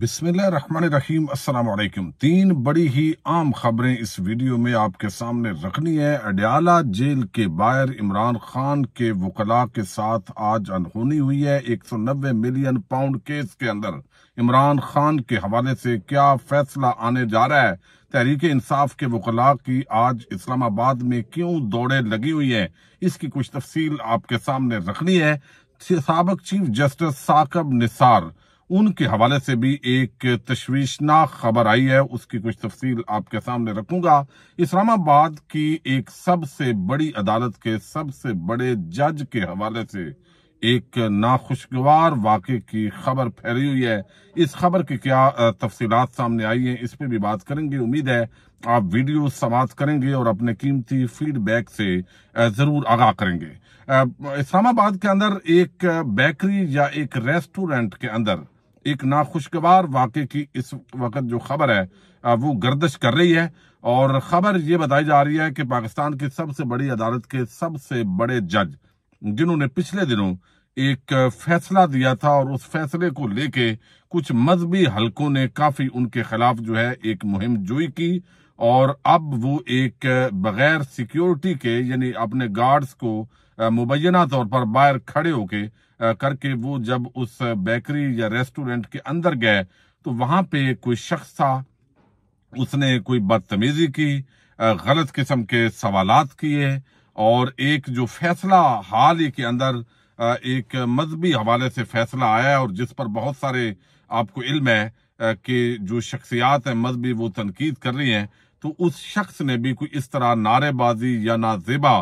بسم اللہ الرحمن الرحیم السلام علیکم تین بڑی ہی عام خبریں اس ویڈیو میں آپ کے سامنے رکھنی ہے جیل کے باہر عمران خان کے وکلا کے ساتھ آج انہونی ہوئی ہے ایک سو نوے پاؤنڈ کیس کے اندر عمران خان کے حوالے سے کیا فیصلہ آنے جا رہا ہے تحریک انصاف کے وکلاء کی آج اسلام آباد میں کیوں دوڑے لگی ہوئی ہیں اس کی کچھ تفصیل آپ کے سامنے رکھنی ہے سابق چیف جسٹس ثاقب نثار ان کے حوالے سے بھی ایک تشویشناک خبر آئی ہے اس کی کچھ تفصیل آپ کے سامنے رکھوں گا اسلام آباد کی ایک سب سے بڑی عدالت کے سب سے بڑے جج کے حوالے سے ایک ناخوشگوار واقعے کی خبر پھیلی ہوئی ہے اس خبر کی کیا تفصیلات سامنے آئی ہیں اس پہ بھی بات کریں گے امید ہے آپ ویڈیو سماعت کریں گے اور اپنے قیمتی فیڈ بیک سے ضرور آگاہ کریں گے اسلام آباد کے اندر ایک بیکری یا ایک ریسٹورینٹ کے اندر ایک ناخوشگوار واقعے کی اس وقت جو خبر ہے وہ گردش کر رہی ہے اور خبر یہ بتائی جا رہی ہے کہ پاکستان کی سب سے بڑی عدالت کے سب سے بڑے جج جنہوں نے پچھلے دنوں ایک فیصلہ دیا تھا اور اس فیصلے کو لے کے کچھ مذہبی حلقوں نے کافی ان کے خلاف جو ہے ایک مہم جوئی کی اور اب وہ ایک بغیر سیکیورٹی کے یعنی اپنے گارڈز کو مبینہ طور پر باہر کھڑے ہو کے کر کے وہ جب اس بیکری یا ریسٹورنٹ کے اندر گئے تو وہاں پہ کوئی شخص تھا اس نے کوئی بدتمیزی کی غلط قسم کے سوالات کیے اور ایک جو فیصلہ حال ہی کے اندر ایک مذہبی حوالے سے فیصلہ آیا ہے اور جس پر بہت سارے آپ کو علم ہے کہ جو شخصیات ہیں مذہبی وہ تنقید کر رہی ہیں تو اس شخص نے بھی کوئی اس طرح نعرے بازی یا نازیبا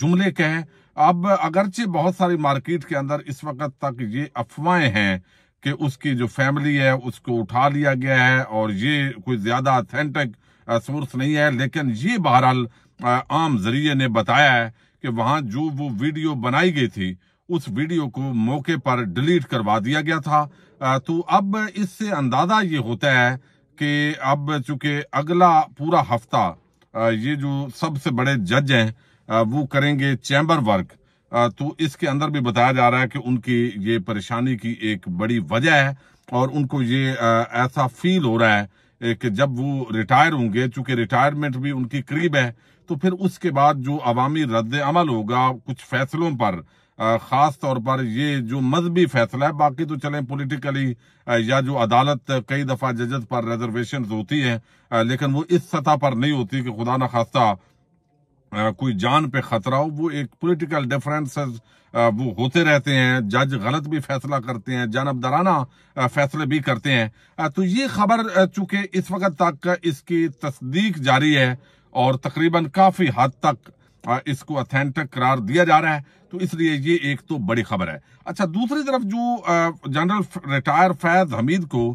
جملے کہے اب اگرچہ بہت ساری مارکیٹ کے اندر اس وقت تک یہ افواہیں ہیں کہ اس کی جو فیملی ہے اس کو اٹھا لیا گیا ہے اور یہ کوئی زیادہ اتھینٹک سورس نہیں ہے لیکن یہ بہرحال عام ذریعے نے بتایا ہے کہ وہاں جو وہ ویڈیو بنائی گئی تھی اس ویڈیو کو موقع پر ڈیلیٹ کروا دیا گیا تھا تو اب اس سے اندازہ یہ ہوتا ہے کہ اب چونکہ اگلا پورا ہفتہ یہ جو سب سے بڑے جج ہیں وہ کریں گے چیمبر ورک تو اس کے اندر بھی بتایا جا رہا ہے کہ ان کی یہ پریشانی کی ایک بڑی وجہ ہے اور ان کو یہ ایسا فیل ہو رہا ہے کہ جب وہ ریٹائر ہوں گے چونکہ ریٹائرمنٹ بھی ان کی قریب ہے تو پھر اس کے بعد جو عوامی رد عمل ہوگا کچھ فیصلوں پر خاص طور پر یہ جو مذہبی فیصلہ ہے باقی تو چلیں پولیٹیکلی یا جو عدالت کئی دفعہ ججز پر ریزرویشنز ہوتی ہیں لیکن وہ اس سطح پر نہیں ہوتی کہ خدا نخواستہ کوئی جان پہ خطرہ ہو وہ ایک پولیٹیکل ڈفرینس وہ ہوتے رہتے ہیں جج غلط بھی فیصلہ کرتے ہیں جانب درانہ فیصلے بھی کرتے ہیں تو یہ خبر چونکہ اس وقت تک اس کی تصدیق جاری ہے اور تقریباً کافی حد تک اس کو اتھینٹک قرار دیا جا رہا ہے تو اس لیے یہ ایک تو بڑی خبر ہے اچھا دوسری طرف جو جنرل ریٹائر فیض حمید کو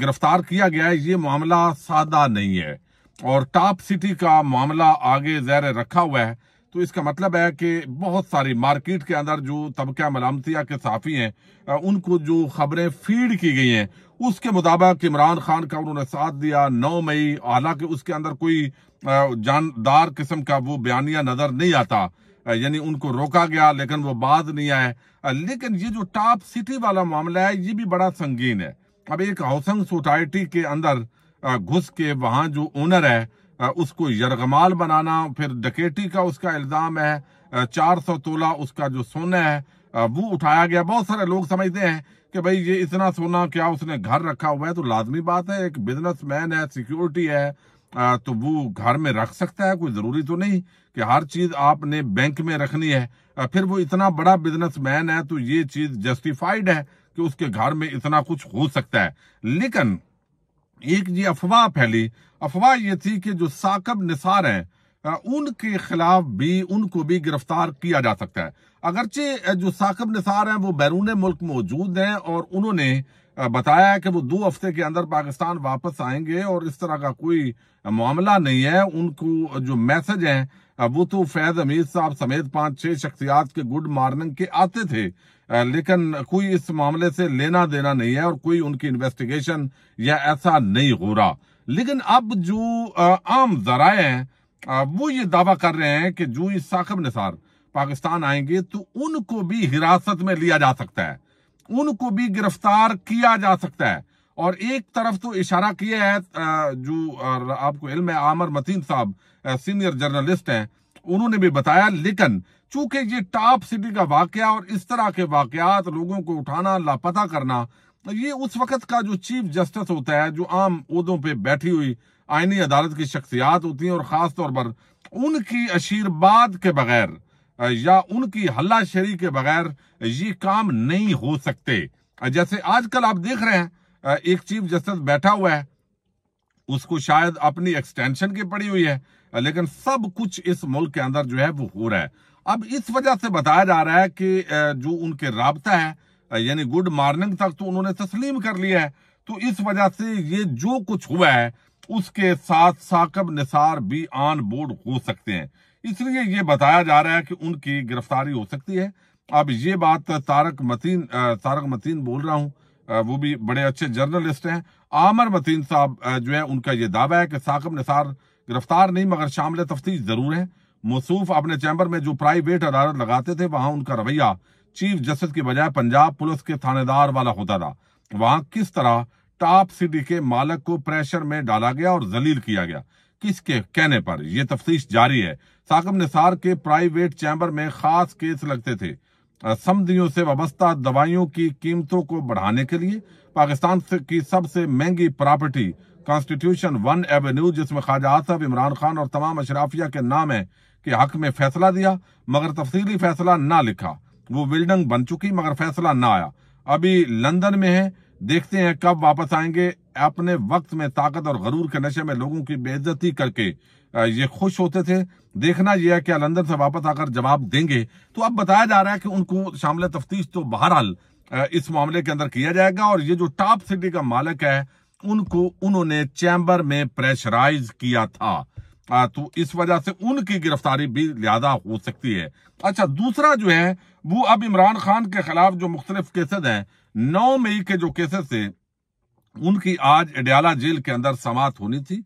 گرفتار کیا گیا ہے یہ معاملہ سادہ نہیں ہے اور ٹاپ سٹی کا معاملہ آگے زیر رکھا ہوا ہے تو اس کا مطلب ہے کہ بہت ساری مارکیٹ کے اندر جو طبقہ ملامتیہ کے صحافی ہیں ان کو جو خبریں فیڈ کی گئی ہیں اس کے مطابق عمران خان کا انہوں نے ساتھ دیا نو مئی حالانکہ اس کے اندر کوئی جاندار قسم کا وہ بیانیہ نظر نہیں آتا یعنی ان کو روکا گیا لیکن وہ بعد نہیں آئے لیکن یہ جو ٹاپ سٹی والا معاملہ ہے یہ بھی بڑا سنگین ہے اب ایک ہاؤسنگ سوسائٹی کے اندر گھس کے وہاں جو اونر ہے اس کو یرغمال بنانا پھر ڈکیٹی کا اس کا الزام ہے چار سو تولہ اس کا جو سونا ہے وہ اٹھایا گیا بہت سارے لوگ سمجھتے ہیں کہ بھئی یہ اتنا سونا کیا اس نے گھر رکھا ہوا ہے تو لازمی بات ہے ایک بزنس مین ہے سیکیورٹی ہے تو وہ گھر میں رکھ سکتا ہے کوئی ضروری تو نہیں کہ ہر چیز آپ نے بینک میں رکھنی ہے پھر وہ اتنا بڑا بزنس مین ہے تو یہ چیز جسٹیفائیڈ ہے کہ اس کے گھر میں اتنا کچھ ہو سکتا ہے لیکن ایک یہ افواہ پھیلی افواہ یہ تھی کہ جو ساکب نثار ہیں ان کے خلاف بھی ان کو بھی گرفتار کیا جا سکتا ہے اگرچہ جو ساکب نثار ہیں وہ بیرون ملک موجود ہیں اور انہوں نے بتایا ہے کہ وہ دو ہفتے کے اندر پاکستان واپس آئیں گے اور اس طرح کا کوئی معاملہ نہیں ہے ان کو جو میسج ہیں وہ تو فیض امیر صاحب سمیت پانچ چھ شخصیات کے گڈ مارننگ کے آتے تھے لیکن کوئی اس معاملے سے لینا دینا نہیں ہے اور کوئی ان کی انویسٹیگیشن یا ایسا نہیں ہو رہا لیکن اب جو عام ذرائع ہیں وہ یہ دعویٰ کر رہے ہیں کہ جو اس ساخب نصار پاکستان آئیں گے تو ان کو بھی حراست میں لیا جا سکتا ہے ان کو بھی گرفتار کیا جا سکتا ہے اور ایک طرف تو اشارہ کیا ہے جو آپ کو علم ہے متین صاحب سینئر جرنلسٹ ہیں انہوں نے بھی بتایا لیکن چونکہ یہ ٹاپ سٹی کا واقعہ اور اس طرح کے واقعات لوگوں کو اٹھانا لاپتہ کرنا یہ اس وقت کا جو چیف جسٹس ہوتا ہے جو عام عہدوں پہ بیٹھی ہوئی آئینی عدالت کی شخصیات ہوتی ہیں اور خاص طور پر ان کی بعد کے بغیر یا ان کی حلہ شری کے بغیر یہ کام نہیں ہو سکتے جیسے آج کل آپ دیکھ رہے ہیں ایک چیف جسٹس بیٹھا ہوا ہے اس کو شاید اپنی ایکسٹینشن پڑی ہوئی ہے لیکن سب کچھ اس ملک کے اندر جو ہے ہے وہ ہو رہا اب اس وجہ سے بتایا جا رہا ہے کہ جو ان کے رابطہ ہے یعنی گڈ مارننگ تک تو انہوں نے تسلیم کر لیا ہے تو اس وجہ سے یہ جو کچھ ہوا ہے اس کے ساتھ ثاقب نثار بھی آن بورڈ ہو سکتے ہیں اس لیے یہ بتایا جا رہا ہے کہ ان کی گرفتاری ہو سکتی ہے اب یہ بات تارک متین تارک متین بول رہا ہوں وہ بھی بڑے اچھے جرنلسٹ ہیں متین صاحب جو ہے ان کا یہ دعویٰ ہے کہ گرفتار نہیں مگر شامل تفتیش ضرور ہے موصوف اپنے چیمبر میں جو پرائیویٹ عدالت لگاتے تھے وہاں ان کا رویہ چیف جسٹس کے بجائے پنجاب پولیس کے تھانے دار والا ہوتا تھا وہاں کس طرح ٹاپ سٹی کے مالک کو پریشر میں ڈالا گیا اور ذلیل کیا گیا کس کے کہنے پر یہ تفتیش جاری ہے کے پرائیویٹ چیمبر میں خاص کیس لگتے تھے سے وابستہ دوائیوں کی قیمتوں کو بڑھانے کے لیے پاکستان کی سب سے مہنگی پراپرٹی کانسٹیٹیوشن ون ایونیو جس میں خواجہ آصف عمران خان اور تمام اشرافیہ کے نام ہیں کہ حق میں فیصلہ دیا مگر تفصیلی فیصلہ نہ لکھا وہ بلڈنگ بن چکی مگر فیصلہ نہ آیا ابھی لندن میں ہیں دیکھتے ہیں کب واپس آئیں گے اپنے وقت میں طاقت اور غرور کے نشے میں لوگوں کی بے عزتی کر کے یہ خوش ہوتے تھے دیکھنا یہ ہے کہ الندر سے واپس آ کر جواب دیں گے تو اب بتایا جا رہا ہے کہ ان کو شامل تفتیش تو بہرحال اس معاملے کے اندر کیا جائے گا اور یہ جو ٹاپ سٹی کا مالک ہے ان کو انہوں نے چیمبر میں پریشرائز کیا تھا تو اس وجہ سے ان کی گرفتاری بھی زیادہ ہو سکتی ہے اچھا دوسرا جو ہے وہ اب عمران خان کے خلاف جو مختلف کیسز ہیں نو مئی کے جو کیسز تھے ان کی آج اڈیالہ جیل کے اندر سماعت ہونی تھی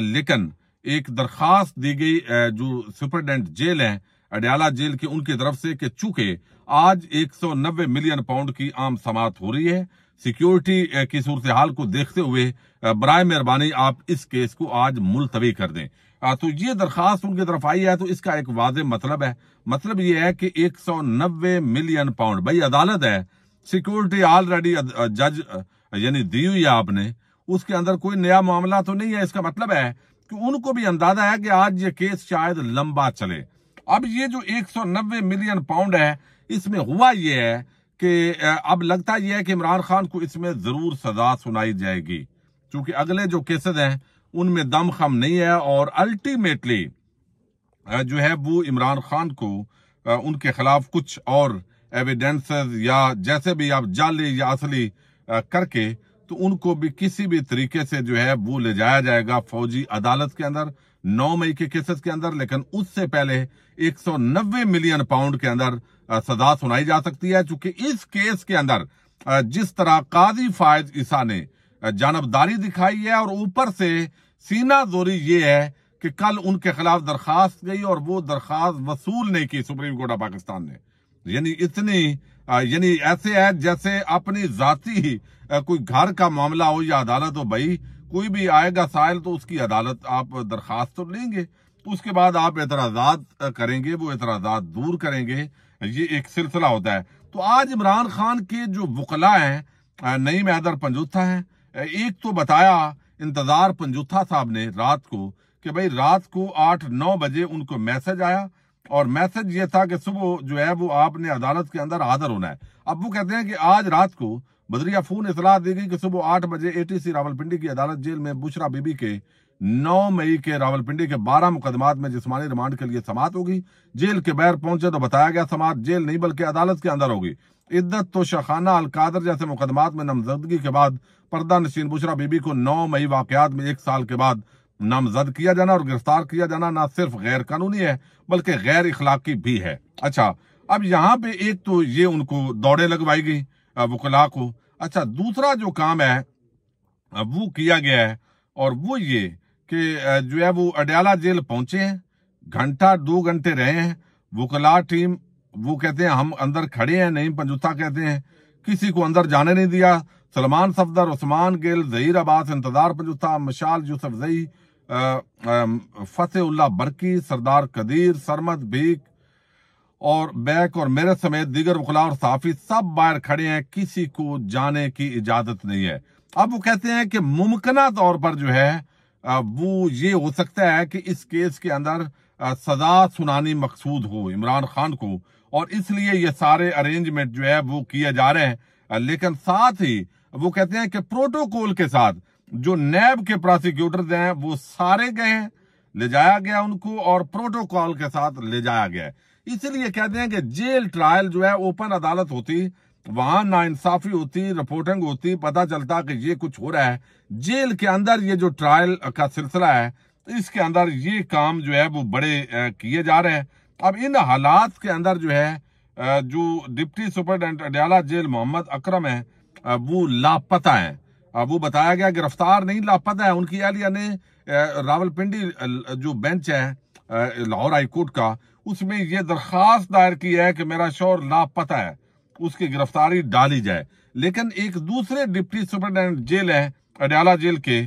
لیکن ایک درخواست دی گئی جو سپرڈینٹ جیل ہیں اڈیالہ جیل کی ان کی طرف سے کہ چونکہ آج ایک سو نبے ملین پاؤنڈ کی عام سماعت ہو رہی ہے سیکیورٹی کی صورتحال کو دیکھتے ہوئے برائے مہربانی آپ اس کیس کو آج ملتوی کر دیں تو یہ درخواست ان کی طرف آئی ہے تو اس کا ایک واضح مطلب ہے مطلب یہ ہے کہ ایک سو نبے ملین پاؤنڈ بھائی عدالت ہے سیکورٹی آلریڈی جج یعنی دی نے اس کے اندر کوئی نیا معاملہ تو نہیں ہے اس کا مطلب ہے کہ ان کو بھی اندازہ ہے کہ آج یہ یہ کیس شاید لمبا چلے اب جو ایک سو نوے ملین پاؤنڈ ہے اس میں ہوا یہ ہے کہ اب لگتا یہ ہے کہ عمران خان کو اس میں ضرور سزا سنائی جائے گی چونکہ اگلے جو کیسز ہیں ان میں دم خم نہیں ہے اور الٹیمیٹلی جو ہے وہ عمران خان کو ان کے خلاف کچھ اور ایویڈینس یا جیسے بھی آپ جعلی یا اصلی کر کے تو ان کو بھی کسی بھی طریقے سے جو ہے وہ لے جایا جائے گا فوجی عدالت کے اندر نو مئی کے کیسز کے اندر لیکن اس سے پہلے ایک سو نوے ملین پاؤنڈ کے اندر سزا سنائی جا سکتی ہے چونکہ اس کیس کے اندر جس طرح قاضی فائد عیسا نے جانبداری دکھائی ہے اور اوپر سے سینہ زوری یہ ہے کہ کل ان کے خلاف درخواست گئی اور وہ درخواست وصول نہیں کی سپریم کورٹ آف پاکستان نے یعنی اتنی یعنی ایسے ہے جیسے اپنی ذاتی ہی کوئی گھر کا معاملہ ہو یا عدالت ہو بھائی کوئی بھی آئے گا سائل تو اس کی عدالت آپ درخواست تو لیں گے اس کے بعد آپ اعتراضات کریں گے وہ اعتراضات دور کریں گے یہ ایک سلسلہ ہوتا ہے تو آج عمران خان کے جو وکلا ہیں نئی میدر پنجوتھا ہیں ایک تو بتایا انتظار پنجوتھا صاحب نے رات کو کہ بھائی رات کو آٹھ نو بجے ان کو میسج آیا اور میسج یہ تھا کہ صبح جو ہے وہ آپ نے عدالت کے اندر حاضر ہونا ہے اب وہ کہتے ہیں کہ آج رات کو بدریہ فون اطلاع دی گئی کہ صبح آٹھ بجے A T C Rawalpindi کی عدالت جیل میں بشرا بی بی کے نو مئی کے راول پنڈی کے بارہ مقدمات میں جسمانی ریمانڈ کے لیے سماعت ہوگی جیل کے بیر پہنچے تو بتایا گیا سماعت جیل نہیں بلکہ عدالت کے اندر ہوگی عدت تو شخانہ القادر جیسے مقدمات میں نمزدگی کے بعد پردہ نشین بشرا بی بی کو نو مئی واقعات میں ایک سال کے بعد نامزد کیا جانا اور گرفتار کیا جانا نہ صرف غیر قانونی ہے بلکہ غیر اخلاقی بھی ہے اچھا اب یہاں پہ ایک تو یہ ان کو دوڑے لگوائی گئی وکلا کو اچھا دوسرا جو کام ہے وہ کیا گیا ہے اور وہ وہ یہ کہ جو ہے اڈیالہ جیل پہنچے ہیں گھنٹہ دو گھنٹے رہے ہیں وکلا ٹیم وہ کہتے ہیں ہم اندر کھڑے ہیں نئیم پنجوتا کہتے ہیں کسی کو اندر جانے نہیں دیا سلمان صفدر عثمان گیل ظہیر عباس انتظار پنجوتا مشال یوسف زئی فتح اللہ برکی سردار قدیر سرمد بھیک اور بیک اور میرے سمیت دیگر وکلا اور صحافی سب باہر کھڑے ہیں کسی کو جانے کی اجازت نہیں ہے اب وہ کہتے ہیں کہ ممکنہ طور پر جو ہے وہ یہ ہو سکتا ہے کہ اس کیس کے اندر سزا سنانی مقصود ہو عمران خان کو اور اس لیے یہ سارے ارینجمنٹ جو ہے وہ کیا جا رہے ہیں لیکن ساتھ ہی وہ کہتے ہیں کہ پروٹوکول کے ساتھ جو نیب کے ہیں وہ سارے گئے ہیں لے جایا گیا ان کو اور پروٹوکال کے ساتھ لے جایا گیا ہے اس لیے کہتے ہیں کہ جیل ٹرائل جو ہے اوپن عدالت ہوتی وہاں ناانصافی ہوتی رپورٹنگ ہوتی پتا چلتا کہ یہ کچھ ہو رہا ہے جیل کے اندر یہ جو ٹرائل کا سلسلہ ہے اس کے اندر یہ کام جو ہے وہ بڑے کیے جا رہے ہیں اب ان حالات کے اندر جو ہے جو deputy superintendent Adiala jail Muhammad Akram ہے وہ لاپتہ ہیں ابو بتایا گیا گرفتار نہیں لاپتہ ہے ان کی اہلیہ نے راول پنڈی جو بینچ ہے لاہور ہائی کورٹ کا اس میں یہ درخواست دائر کی ہے کہ میرا شور لاپتہ ہے اس کی گرفتاری ڈالی جائے لیکن ایک دوسرے ڈپٹی سپرنٹینڈنٹ جیل ہے اڈیالہ جیل کے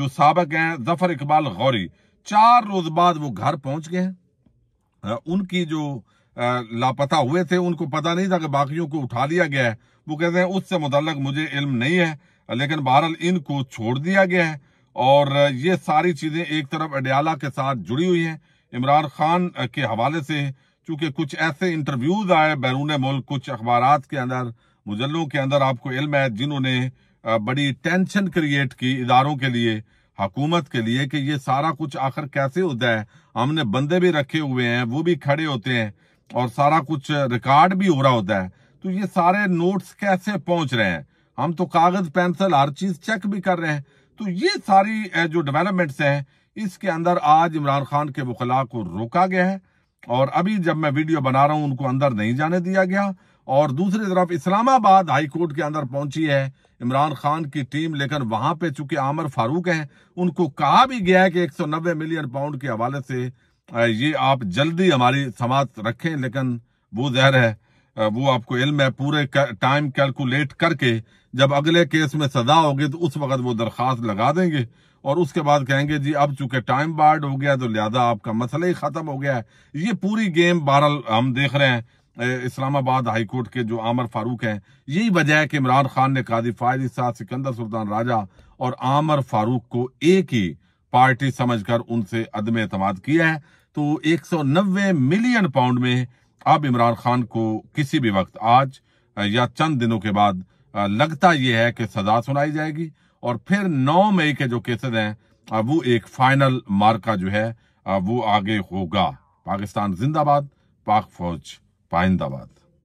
جو سابق ہیں ظفر اقبال غوری چار روز بعد وہ گھر پہنچ گئے ہیں ان کی جو لاپتہ ہوئے تھے ان کو پتہ نہیں تھا کہ باقیوں کو اٹھا لیا گیا ہے وہ کہتے ہیں اس سے متعلق مجھے علم نہیں ہے لیکن بہرحال ان کو چھوڑ دیا گیا ہے اور یہ ساری چیزیں ایک طرف اڈیالہ کے ساتھ جڑی ہوئی ہیں عمران خان کے حوالے سے چونکہ کچھ ایسے انٹرویوز آئے بیرون ملک کچھ اخبارات کے اندر مجلوں کے اندر آپ کو علم ہے جنہوں نے بڑی ٹینشن کریٹ کی اداروں کے لیے حکومت کے لیے کہ یہ سارا کچھ آخر کیسے ہوتا ہے ہم نے بندے بھی رکھے ہوئے ہیں وہ بھی کھڑے ہوتے ہیں اور سارا کچھ ریکارڈ بھی ہو رہا ہوتا ہے تو یہ سارے نوٹس کیسے پہنچ رہے ہیں ہم تو کاغذ پینسل ہر چیز چیک بھی کر رہے ہیں تو یہ ساری جو ڈیولپمنٹس ہیں اس کے اندر آج عمران خان کے وخلا کو روکا گیا ہے اور ابھی جب میں ویڈیو بنا رہا ہوں ان کو اندر نہیں جانے دیا گیا اور دوسری طرف اسلام آباد ہائی کورٹ کے اندر پہنچی ہے عمران خان کی ٹیم لیکن وہاں پہ چونکہ عامر فاروق ہیں ان کو کہا بھی گیا ہے کہ ایک سو نوے ملین پاؤنڈ کے حوالے سے یہ آپ جلدی ہماری سماعت رکھیں لیکن وہ زہر ہے وہ آپ کو علم ہے پورے ٹائم کیلکولیٹ کر کے جب اگلے کیس میں سزا ہوگی تو اس وقت وہ درخواست لگا دیں گے اور اس کے بعد کہیں گے جی اب چونکہ ٹائم بارڈ ہو گیا تو لہذا آپ کا مسئلہ ہی ختم ہو گیا ہے یہ پوری گیم بہرحال ہم دیکھ رہے ہیں اسلام آباد ہائی کورٹ کے جو عامر فاروق ہیں یہی وجہ ہے کہ عمران خان نے قاضی فائد ساتھ سکندر سلطان راجہ اور عامر فاروق کو ایک ہی پارٹی سمجھ کر ان سے عدم اعتماد کیا ہے تو ایک سو نوے ملین پاؤنڈ میں اب عمران خان کو کسی بھی وقت آج یا چند دنوں کے بعد لگتا یہ ہے کہ سزا سنائی جائے گی اور پھر نو مئی کے جو کیسز ہیں وہ ایک فائنل مارکا جو ہے وہ آگے ہوگا پاکستان زندہ باد پاک فوج پائندہ باد